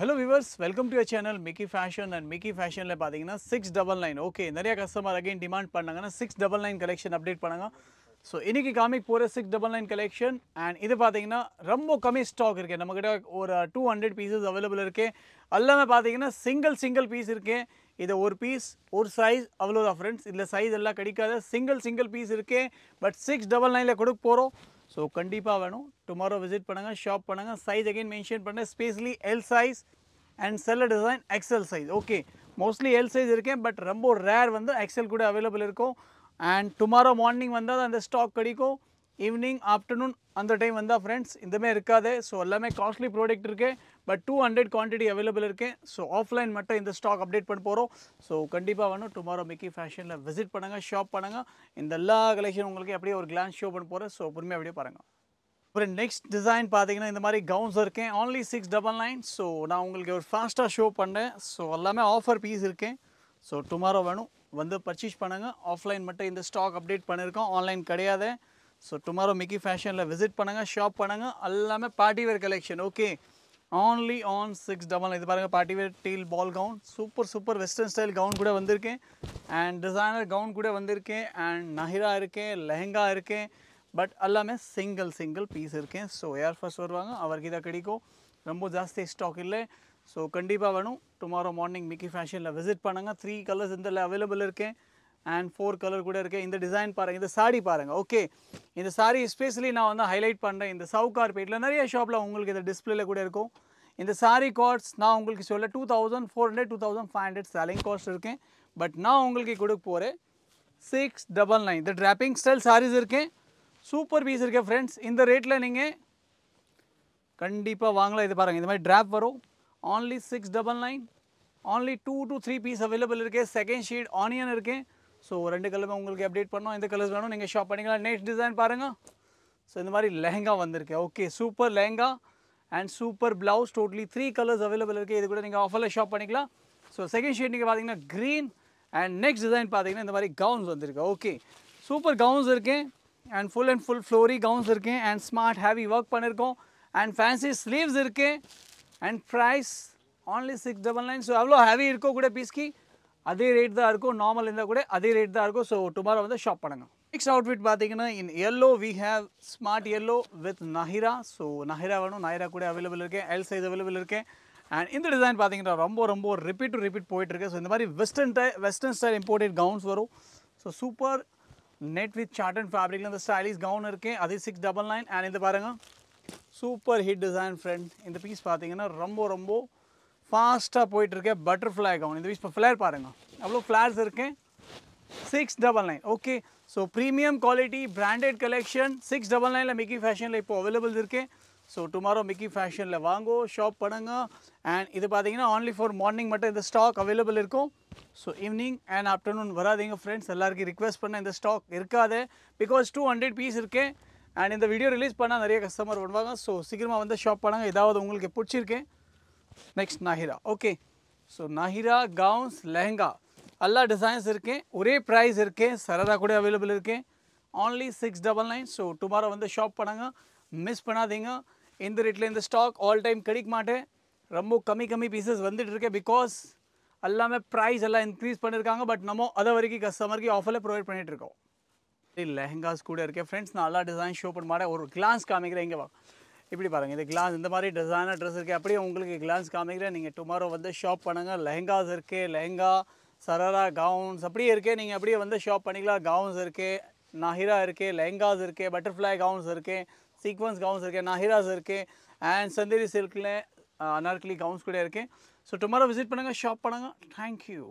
hello viewers welcome to your channel Mickey fashion and Mickey ஃபேஷனில் பார்த்தீங்கன்னா six double nine okay நிறைய customer again demand பண்ணாங்கன்னா six double nine collection update பண்ணுங்க so இன்றைக்கி காமிக் போகிற six double nine collection and இது பார்த்தீங்கன்னா ரொம்ப கம்மி ஸ்டாக் இருக்கு நம்மக்கிட்ட ஒரு டூ ஹண்ட்ரட் பீசஸ் அவைலபிள் இருக்கு எல்லாமே பார்த்தீங்கன்னா சிங்கிள் சிங்கிள் பீஸ் இருக்கு இதை ஒரு பீஸ் ஒரு சைஸ் அவ்வளோதான் ஃப்ரெண்ட்ஸ் இதில் சைஸ் எல்லாம் கிடைக்காத சிங்கிள் சிங்கிள் பீஸ் இருக்கு பட் சிக்ஸ் டபுள் நைனில் கொடுக்க போகிறோம் ஸோ கண்டிப்பாக வேணும் டுமாரோ விசிட் பண்ணுங்கள் ஷாப் பண்ணுங்கள் சைஸ் அகைன் மென்ஷன் பண்ணேன் ஸ்பேஸ்லி எல் சைஸ் அண்ட் செல்ல design XL size okay mostly L size இருக்கேன் பட் ரொம்ப ரேர் வந்து எக்ஸல் கூட அவைலபிள் இருக்கும் அண்ட் டுமாரோ மார்னிங் வந்தால் அந்த ஸ்டாக் கிடைக்கும் ஈவினிங் ஆஃப்டர்நூன் அந்த டைம் வந்தால் ஃப்ரெண்ட்ஸ் இந்தமாரி இருக்காது ஸோ எல்லாமே காஸ்ட்லி ப்ராடக்ட் இருக்குது but two hundred quantity available இருக்குது ஸோ ஆஃப்லைன் மட்டும் இந்த ஸ்டாக் அப்டேட் பண்ண போகிறோம் ஸோ கண்டிப்பாக வேணும் டுமாரோ மிக்கி ஃபேஷனில் விசிட் பண்ணுங்கள் ஷாப் பண்ணுங்கள் இந்த எல்லா கலெக்ஷன் உங்களுக்கு அப்படியே ஒரு கிளான்ஸ் ஷோ பண்ண போகிறேன் ஸோ பொறுமையாக அப்படியே பாருங்கள் அப்புறம் நெக்ஸ்ட் டிசைன் பார்த்தீங்கன்னா இந்த மாதிரி கவுன்ஸ் இருக்கேன் only six double nine so நான் உங்களுக்கு ஒரு ஃபாஸ்ட்டாக ஷோ பண்ணேன் ஸோ எல்லாமே ஆஃபர் பீஸ் இருக்கேன் ஸோ டுமாரோ வேணும் வந்து பர்ச்சேஸ் பண்ணுங்கள் ஆஃப்லைன் மட்டும் இந்த ஸ்டாக் அப்டேட் பண்ணியிருக்கோம் ஆன்லைன் கிடையாது ஸோ டுமாரோ மிக்கி ஃபேஷனில் விசிட் பண்ணுங்கள் ஷாப் பண்ணுங்கள் எல்லாமே party wear collection okay only on six double இது பாருங்கள் party wear deal ball gown super super western style gown கூட வந்திருக்கேன் அண்ட் டிசைனர் கவுன் கூட வந்திருக்கேன் அண்ட் நஹிரா இருக்கேன் லெஹங்கா இருக்கேன் பட் எல்லாமே சிங்கிள் சிங்கிள் பீஸ் இருக்கேன் ஸோ யார் ஃபர்ஸ்ட் வருவாங்க அவருக்கு இதாக கிடைக்கும் ரொம்ப ஜாஸ்தி ஸ்டாக் இல்லை ஸோ கண்டிப்பாக வேணும் டுமாரோ மார்னிங் மிக்கி ஃபேஷனில் விசிட் பண்ணுங்கள் த்ரீ கலர்ஸ் இந்த அவைலபிள் இருக்கேன் அண்ட் ஃபோர் கலர் கூட இருக்குது இந்த டிசைன் பாருங்கள் இந்த சாடி பாருங்கள் ஓகே இந்த சாரி ஸ்பெஷலி நான் வந்து ஹைலைட் பண்ணுறேன் இந்த பேட்டில் நிறைய ஷாப்பில் உங்களுக்கு இந்த டிஸ்பிளேல கூட இருக்கும் இந்த சாரி கார்ட்ஸ் நான் உங்களுக்கு சொல்ல two thousand four hundred two thousand five hundred selling cost இருக்கேன் பட் நான் உங்களுக்கு கொடுக்க போகிறேன் சிக்ஸ் டபுள் நைன் இந்த ட்ராப்பிங் ஸ்டைல் சாரீஸ் இருக்கேன் சூப்பர் பீஸ் இருக்கேன் ஃப்ரெண்ட்ஸ் இந்த ரேட்டில் நீங்கள் கண்டிப்பாக வாங்கலாம் இது பாருங்கள் இந்த மாதிரி ட்ராப் வரும் only six double nine only two two three piece available இருக்குது செகண்ட் ஷீட் ஆனியன் இருக்கேன் ஸோ ரெண்டு கலருமே உங்களுக்கு அப்டேட் பண்ணோம் இந்த கலர்ஸ் வேணும் நீங்கள் ஷாப் பண்ணிக்கலாம் நெக்ஸ்ட் டிசைன் பாருங்கள் ஸோ இந்த மாதிரி லெஹங்கா வந்திருக்கு okay super lehenga and super blouse totally three colours available இருக்குது இது கூட நீங்கள் ஆஃபரில் ஷாப் பண்ணிக்கலாம் ஸோ செகண்ட் ஷேட் நீங்கள் பார்த்தீங்கன்னா க்ரீன் அண்ட் நெக்ஸ்ட் டிசைன் பார்த்தீங்கன்னா இந்த மாதிரி கவுன்ஸ் வந்திருக்கு ஓகே சூப்பர் கவுன்ஸ் இருக்கேன் and full and full flowery gowns இருக்கேன் அண்ட் ஸ்மார்ட் ஹேவி ஒர்க் பண்ணியிருக்கோம் அண்ட் ஃபேன்சி ஸ்லீவ்ஸ் இருக்குது and price only six double nine so அவ்வளோ ஹேவி இருக்கோ கூட பீஸ்கி அதே ரேட் தான் இருக்கும் நார்மல் இருந்தால் கூட அதே ரேட் தான் இருக்கும் ஸோ டுமாரோ வந்து ஷாப் பண்ணுங்க நெக்ஸ்ட் அவுட்ஃபிட் பார்த்தீங்கன்னா in yellow we have smart yellow with நஹிரா ஸோ நஹிரா வேணும் நஹிரா கூட அவைலபிள் இருக்கேன் எல் சைஸ் அவைலபிள் இருக்கேன் அண்ட் இந்த டிசைன் பார்த்தீங்கன்னா ரொம்ப ரொம்ப ரிப்பீட் டு ரிப்பீட் போயிட்டுருக்கு ஸோ இந்த மாதிரி வெஸ்டர்ன் டை வெஸ்டர்ன் ஸ்டைல் இம்போர்ட்டட் கவுன்ஸ் வரும் ஸோ சூப்பர் நெட் வித் சார்ட் அண்ட் ஃபேப்ரிக்கில் இந்த ஸ்டைலிஷ் கவுன் இருக்கேன் அதே சிக்ஸ் டபுள் நைன் அண்ட் இந்த பாருங்கள் சூப்பர் ஹிட் டிசைன் ஃப்ரெண்ட் இந்த பீஸ் பார்த்தீங்கன்னா ரொம்ப ரொம்ப ஃபாஸ்ட்டாக போயிட்டுருக்கேன் பட்டர்ஃப்ளை கவுன் இந்த விஷயம் ஃப்ளேர் பாருங்கள் அவ்வளோ ஃப்ளேர்ஸ் இருக்கேன் six double nine okay so premium quality branded collection six double நைனில் மிக்கி ஃபேஷனில் இப்போ அவைலபிள் இருக்குது ஸோ டுமாரோ மிக்கி ஃபேஷனில் வாங்கோ ஷாப் பண்ணுங்க அண்ட் இது பார்த்தீங்கன்னா ஆன்லி ஃபார் மார்னிங் மட்டும் இந்த ஸ்டாக் அவைலபிள் இருக்கும் ஸோ ஈவினிங் அண்ட் ஆஃப்டர்நூன் வராதிங்க ஃப்ரெண்ட்ஸ் எல்லாருக்கும் ரிக்வெஸ்ட் பண்ண இந்த ஸ்டாக் இருக்காது பிகாஸ் டூ ஹண்ட்ரட் பீஸ் இருக்குது அண்ட் இந்த வீடியோ ரிலீஸ் பண்ணால் நிறைய கஸ்டமர் வருவாங்க ஸோ சீக்கிரமாக வந்து ஷாப் பண்ணுங்கள் ஏதாவது உங்களுக்கு பிடிச்சிருக்கேன் next Naira okay so Naira gowns lehenga எல்லா டிசைன்ஸ் இருக்குது ஒரே ப்ரைஸ் இருக்குது சரதா கூட அவைலபிள் இருக்குது only six double nine so tomorrow வந்து ஷாப் பண்ணுங்க மிஸ் பண்ணாதீங்க இந்த ரேட்டில் இந்த ஸ்டாக் ஆல் டைம் கிடைக்க மாட்டேன் ரொம்ப கம்மி கம்மி பீசஸ் வந்துட்டு இருக்கேன் பிகாஸ் எல்லாமே ப்ரைஸ் எல்லாம் இன்க்ரீஸ் பண்ணியிருக்காங்க பட் நம்ம அதை வரைக்கும் கஸ்டமருக்கு ஆஃபரில் ப்ரொவைட் பண்ணிகிட்ருக்கோம் லெஹங்காஸ் கூட இருக்கேன் ஃப்ரெண்ட்ஸ் நான் எல்லா டிசைன் ஷோ பண்ண மாட்டேன் ஒரு கிளான்ஸ் காமிக்கிறேன் இங்கே வா இப்படி பாருங்க இந்த கிளாஸ் இந்த மாதிரி டிசைனர் டிரஸ்ர்க்கே அப்படியே உங்களுக்கு கிளாஸ் காமிக்கிறேன் நீங்க டுமாரோ வந்து ஷாப் பண்ணுங்க லெஹங்காஸ்ர்க்கே லெஹங்கா சரரா கவுன்ஸ் அப்படியே ஏர்க்கே நீங்க அப்படியே வந்து ஷாப் பண்ணிக்கலாம் கவுன்ஸ்ர்க்கே நஹிரா இருக்கு லெஹங்காஸ் இருக்கு பட்டர்பリー கவுன்ஸ் இருக்கு சீக்வன்ஸ் கவுன்ஸ் இருக்கு நஹிராஸ் இருக்கு அண்ட் சந்தரி シルக்ல அனர்கலி கவுன்ஸ் கூட இருக்கு சோ டுமாரோ விசிட் பண்ணுங்க ஷாப் பண்ணுங்க 땡க்கியூ